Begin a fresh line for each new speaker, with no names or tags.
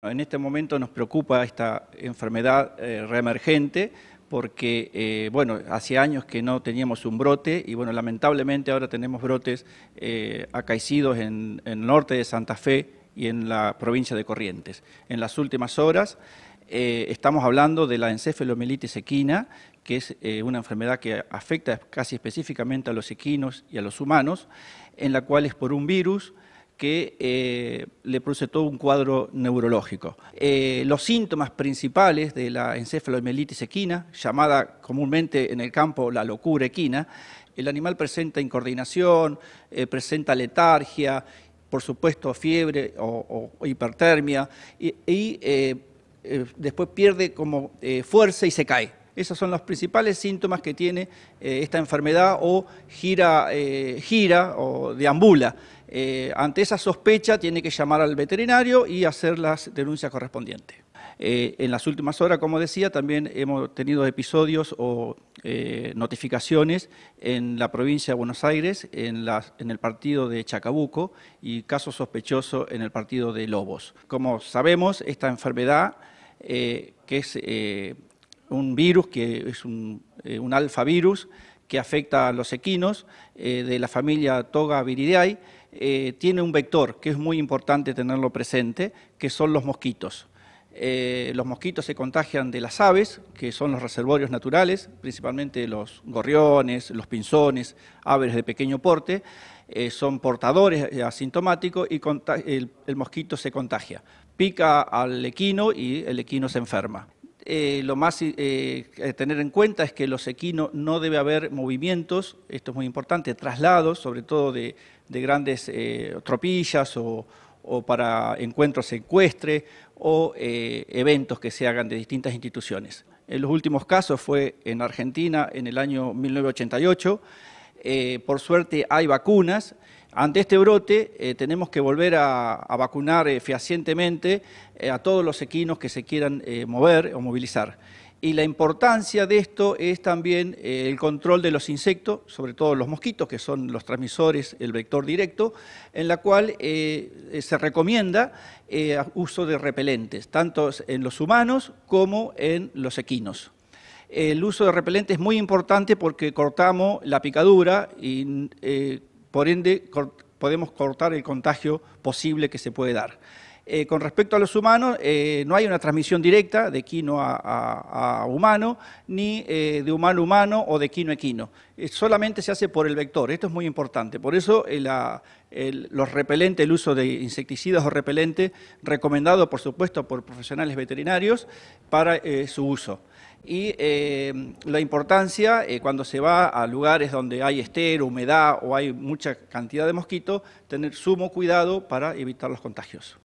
En este momento nos preocupa esta enfermedad eh, reemergente porque, eh, bueno, hace años que no teníamos un brote y, bueno, lamentablemente ahora tenemos brotes eh, acaecidos en, el norte de Santa Fe y en la provincia de Corrientes. En las últimas horas estamos hablando de la encefalomielitis equina, que es una enfermedad que afecta casi específicamente a los equinos y a los humanos, en la cual es por un virus, que eh, le produce todo un cuadro neurológico. Eh, los síntomas principales de la encefalomielitis equina, llamada comúnmente en el campo la locura equina, el animal presenta incoordinación, eh, presenta letargia, por supuesto fiebre o, hipertermia, y, y después pierde como fuerza y se cae. Esos son los principales síntomas que tiene eh, esta enfermedad o gira, eh, gira o deambula. Eh, ante esa sospecha tiene que llamar al veterinario y hacer las denuncias correspondientes. en las últimas horas, como decía, también hemos tenido episodios o notificaciones en la provincia de Buenos Aires, en, el partido de Chacabuco y caso sospechoso en el partido de Lobos. Como sabemos, esta enfermedad, que es un virus que es eh, un, alfavirus que afecta a los equinos eh, de la familia Toga viridae, eh, tiene un vector que es muy importante tenerlo presente, que son los mosquitos. los mosquitos se contagian de las aves, que son los reservorios naturales, principalmente los gorriones, los pinzones, aves de pequeño porte, son portadores asintomáticos y el, mosquito se contagia. Pica al equino y el equino se enferma. Eh, lo más a eh, eh, tener en cuenta es que los equinos no debe haber movimientos, esto es muy importante, traslados, sobre todo de, grandes tropillas o, o, para encuentros ecuestres o eventos que se hagan de distintas instituciones. En los últimos casos fue en Argentina en el año 1988. por suerte hay vacunas ante este brote eh, tenemos que volver a, vacunar eficientemente eh, eh, a todos los equinos que se quieran mover o movilizar. Y la importancia de esto es también el control de los insectos, sobre todo los mosquitos, que son los transmisores, el vector directo, en la cual se recomienda el uso de repelentes, tanto en los humanos como en los equinos. El uso de repelentes es muy importante porque cortamos la picadura y por ende podemos cortar el contagio posible que se puede dar. Eh, con respecto a los humanos, eh, no hay una transmisión directa de equino a, humano, ni eh, de humano a humano o de equino a equino. solamente se hace por el vector, esto es muy importante. Por eso los repelentes, el uso de insecticidas o repelentes, recomendado por supuesto por profesionales veterinarios para su uso y eh, la importancia eh, cuando se va a lugares donde hay estero, humedad o hay mucha cantidad de mosquitos, tener sumo cuidado para evitar los contagios.